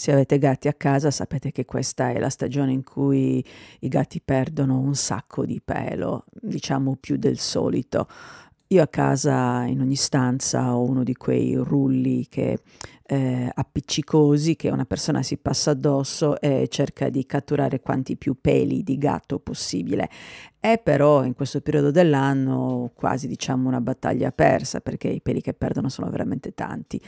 Se avete gatti a casa sapete che questa è la stagione in cui i gatti perdono un sacco di pelo, diciamo più del solito. Io a casa in ogni stanza ho uno di quei rulli che, eh, appiccicosi che una persona si passa addosso e cerca di catturare quanti più peli di gatto possibile. È però in questo periodo dell'anno quasi diciamo una battaglia persa perché i peli che perdono sono veramente tanti.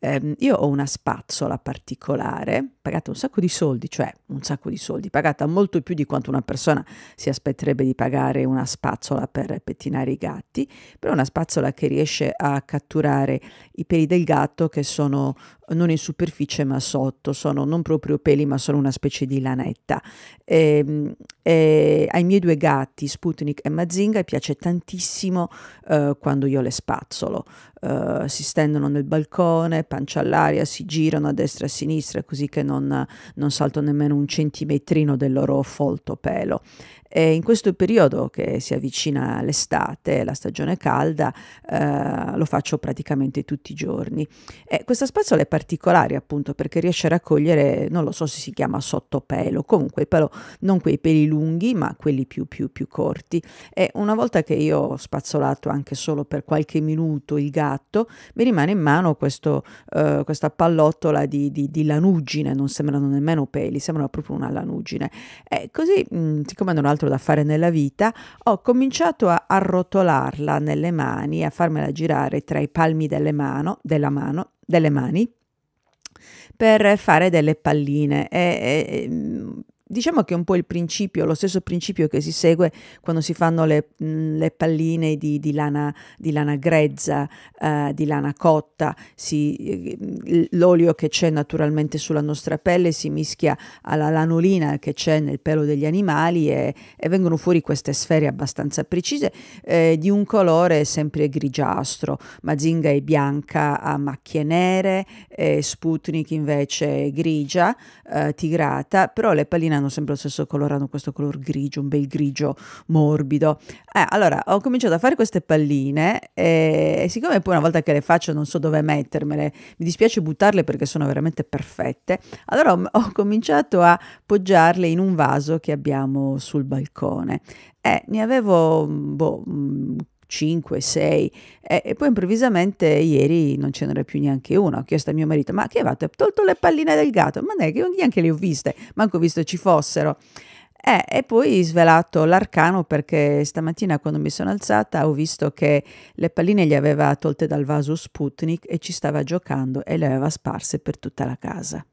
Eh, io ho una spazzola particolare, pagata un sacco di soldi, cioè un sacco di soldi, pagata molto più di quanto una persona si aspetterebbe di pagare una spazzola per pettinare i gatti, però una spazzola che riesce a catturare i peli del gatto che sono non in superficie ma sotto, sono non proprio peli ma sono una specie di lanetta. E, ehm, e ai miei due gatti Infatti Sputnik e Mazinga piace tantissimo eh, quando io le spazzolo. Eh, si stendono nel balcone, pancia all'aria, si girano a destra e a sinistra così che non, non salto nemmeno un centimetrino del loro folto pelo. E in questo periodo che si avvicina l'estate, la stagione calda, eh, lo faccio praticamente tutti i giorni. E questa spazzola è particolare appunto perché riesce a raccogliere, non lo so se si chiama sottopelo, comunque il pelo, non quei peli lunghi ma quelli più più, più più corti e una volta che io ho spazzolato anche solo per qualche minuto il gatto, mi rimane in mano questo, uh, questa pallottola di, di, di, lanugine, non sembrano nemmeno peli, sembrano proprio una lanugine. E così, mh, mm, siccome non ho altro da fare nella vita, ho cominciato a arrotolarla nelle mani, a farmela girare tra i palmi delle, mano, della mano, delle mani per fare delle palline. E, e, mm, diciamo che è un po' il principio, lo stesso principio che si segue quando si fanno le, le palline di, di, lana, di lana grezza, eh, di lana cotta, si, eh, l'olio che c'è naturalmente sulla nostra pelle si mischia alla lanolina che c'è nel pelo degli animali e, e vengono fuori queste sfere abbastanza precise eh, di un colore sempre grigiastro, Mazinga è bianca a macchie nere, eh, Sputnik invece è grigia, eh, tigrata, però le palline hanno sempre lo stesso colore, hanno questo color grigio, un bel grigio morbido. Eh, allora ho cominciato a fare queste palline eh, e, siccome poi una volta che le faccio non so dove mettermele, mi dispiace buttarle perché sono veramente perfette, allora ho, ho cominciato a poggiarle in un vaso che abbiamo sul balcone. Eh, ne avevo boh, mm, 5, 6 eh, e poi improvvisamente ieri non ce n'era più neanche una. Ho chiesto a mio marito, ma che avete tolto le palline del gatto? Ma non neanche le ho viste, manco ho visto ci fossero. Eh, e poi svelato l'arcano perché stamattina quando mi sono alzata ho visto che le palline le aveva tolte dal vaso Sputnik e ci stava giocando e le aveva sparse per tutta la casa.